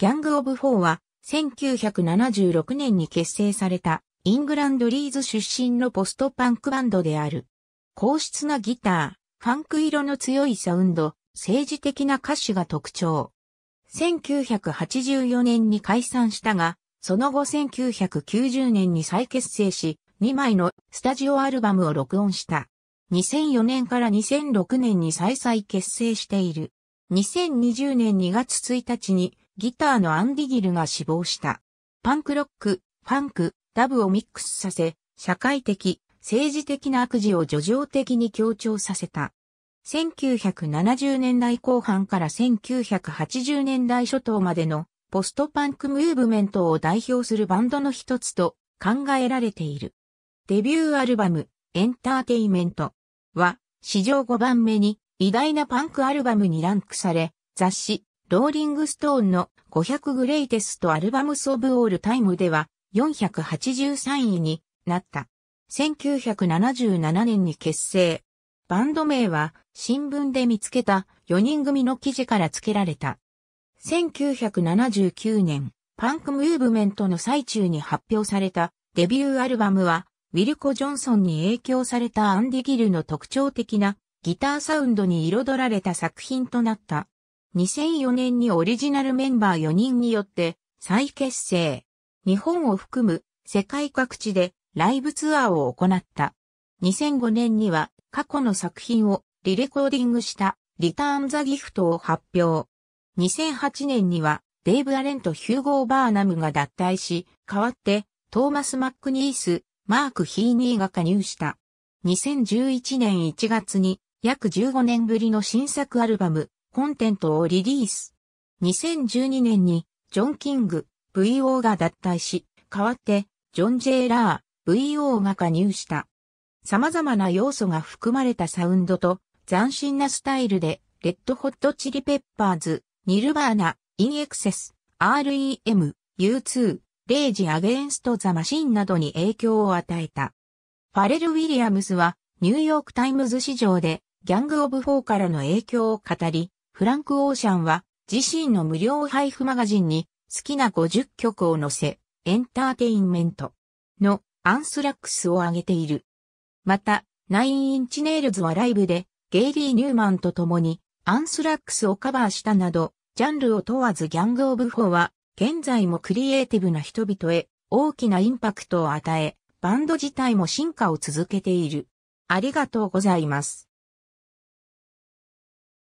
ギャング・オブ・フォーは、1976年に結成された、イングランドリーズ出身のポストパンクバンドである。硬質なギター、ファンク色の強いサウンド、政治的な歌詞が特徴。1984年に解散したが、その後1990年に再結成し、2枚のスタジオアルバムを録音した。2004年から2006年に再々結成している。2020年2月1日にギターのアンディギルが死亡した。パンクロック、ファンク、ダブをミックスさせ、社会的、政治的な悪事を叙情的に強調させた。1970年代後半から1980年代初頭までのポストパンクムーブメントを代表するバンドの一つと考えられている。デビューアルバム、エンターテイメントは史上5番目に偉大なパンクアルバムにランクされ、雑誌、ローリングストーンの500グレイテストアルバムソブオールタイムでは483位になった。1977年に結成。バンド名は新聞で見つけた4人組の記事から付けられた。1979年、パンクムーブメントの最中に発表されたデビューアルバムは、ウィルコ・ジョンソンに影響されたアンディ・ギルの特徴的なギターサウンドに彩られた作品となった。2004年にオリジナルメンバー4人によって再結成。日本を含む世界各地でライブツアーを行った。2005年には過去の作品をリレコーディングしたリターンザギフトを発表。2008年にはデイブ・アレンとヒューゴー・バーナムが脱退し、代わってトーマス・マックニース、マーク・ヒーニーが加入した。2011年1月に約15年ぶりの新作アルバムコンテントをリリース。2012年に、ジョン・キング、VO が脱退し、代わって、ジョン・ジェーラー、VO が加入した。様々な要素が含まれたサウンドと、斬新なスタイルで、レッドホットチリペッパーズ、ニルバーナ、インエクセス、REM、U2、レイジ・アゲンスト・ザ・マシンなどに影響を与えた。ファレル・ウィリアムズは、ニューヨーク・タイムズ市場で、ギャング・オブ・フォーからの影響を語り、フランク・オーシャンは自身の無料配布マガジンに好きな50曲を載せ、エンターテインメントのアンスラックスを挙げている。また、ナインインチネイルズはライブでゲイリー・ニューマンと共にアンスラックスをカバーしたなど、ジャンルを問わずギャング・オブ・フォーは現在もクリエイティブな人々へ大きなインパクトを与え、バンド自体も進化を続けている。ありがとうございます。